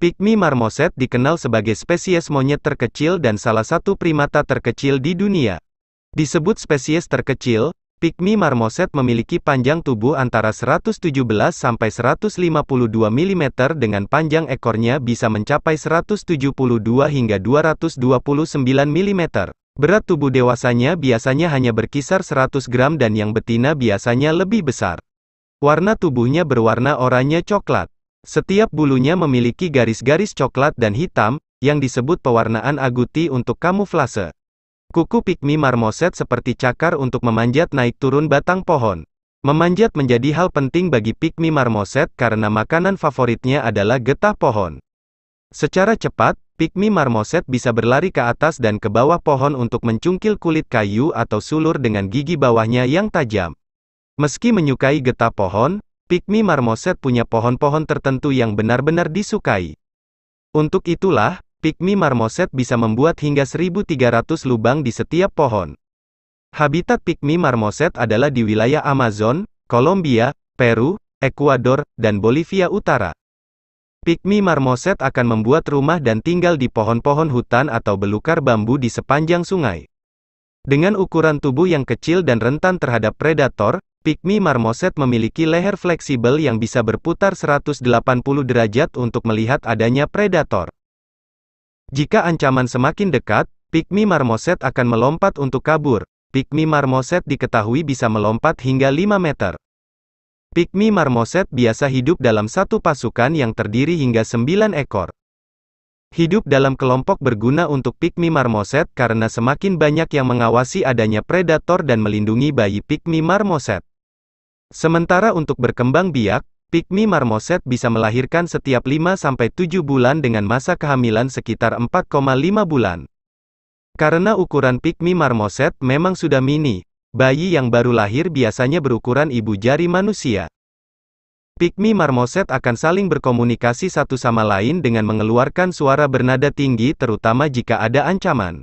Pygmy marmoset dikenal sebagai spesies monyet terkecil dan salah satu primata terkecil di dunia. Disebut spesies terkecil, Pygmy marmoset memiliki panjang tubuh antara 117 sampai 152 mm dengan panjang ekornya bisa mencapai 172 hingga 229 mm. Berat tubuh dewasanya biasanya hanya berkisar 100 gram dan yang betina biasanya lebih besar. Warna tubuhnya berwarna oranye coklat. Setiap bulunya memiliki garis-garis coklat dan hitam, yang disebut pewarnaan aguti untuk kamuflase. Kuku pikmi marmoset seperti cakar untuk memanjat naik turun batang pohon. Memanjat menjadi hal penting bagi pikmi marmoset karena makanan favoritnya adalah getah pohon. Secara cepat, pikmi marmoset bisa berlari ke atas dan ke bawah pohon untuk mencungkil kulit kayu atau sulur dengan gigi bawahnya yang tajam. Meski menyukai getah pohon, Pikmi marmoset punya pohon-pohon tertentu yang benar-benar disukai. Untuk itulah, Pikmi marmoset bisa membuat hingga 1.300 lubang di setiap pohon. Habitat Pikmi marmoset adalah di wilayah Amazon, Kolombia, Peru, Ekuador, dan Bolivia Utara. Pikmi marmoset akan membuat rumah dan tinggal di pohon-pohon hutan atau belukar bambu di sepanjang sungai. Dengan ukuran tubuh yang kecil dan rentan terhadap predator, Pikmi marmoset memiliki leher fleksibel yang bisa berputar 180 derajat untuk melihat adanya predator. Jika ancaman semakin dekat, pikmi marmoset akan melompat untuk kabur. Pikmi marmoset diketahui bisa melompat hingga 5 meter. Pikmi marmoset biasa hidup dalam satu pasukan yang terdiri hingga 9 ekor. Hidup dalam kelompok berguna untuk pikmi marmoset karena semakin banyak yang mengawasi adanya predator dan melindungi bayi pikmi marmoset. Sementara untuk berkembang biak, pikmi marmoset bisa melahirkan setiap 5-7 bulan dengan masa kehamilan sekitar 4,5 bulan. Karena ukuran pikmi marmoset memang sudah mini, bayi yang baru lahir biasanya berukuran ibu jari manusia. Pikmi marmoset akan saling berkomunikasi satu sama lain dengan mengeluarkan suara bernada tinggi terutama jika ada ancaman.